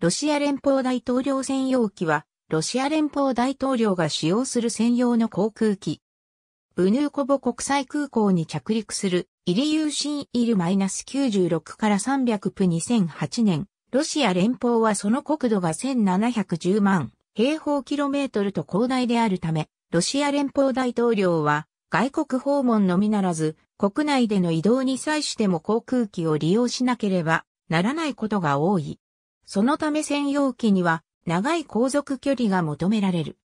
ロシア連邦大統領専用機は、ロシア連邦大統領が使用する専用の航空機。ブヌーコボ国際空港に着陸する、イリユーシンイル -96 から300プ2008年、ロシア連邦はその国土が1710万平方キロメートルと広大であるため、ロシア連邦大統領は外国訪問のみならず、国内での移動に際しても航空機を利用しなければならないことが多い。そのため専用機には長い航続距離が求められる。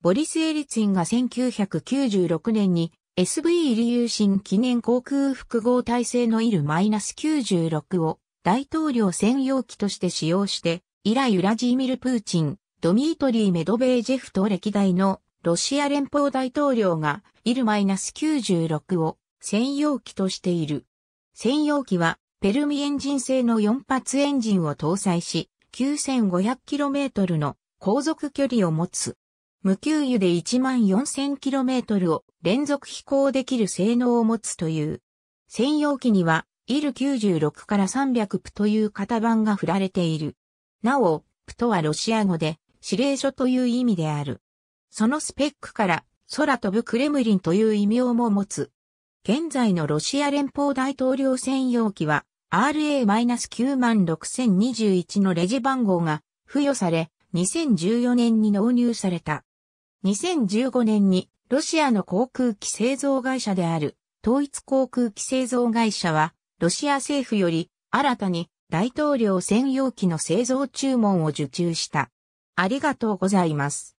ボリス・エリツィンが1996年に SV 入り。有シ記念航空複合体制のイル -96 を大統領専用機として使用して、以来ウラジーミル・プーチン、ドミートリー・メドベージェフと歴代のロシア連邦大統領がイル -96 を専用機としている。専用機はペルミエンジン製の4発エンジンを搭載し、9500km の航続距離を持つ。無給油で 14000km を連続飛行できる性能を持つという。専用機には、イル96から300プという型番が振られている。なお、プとはロシア語で、指令書という意味である。そのスペックから、空飛ぶクレムリンという異名も持つ。現在のロシア連邦大統領専用機は、RA-96021 のレジ番号が付与され、2014年に納入された。2015年にロシアの航空機製造会社である統一航空機製造会社は、ロシア政府より新たに大統領専用機の製造注文を受注した。ありがとうございます。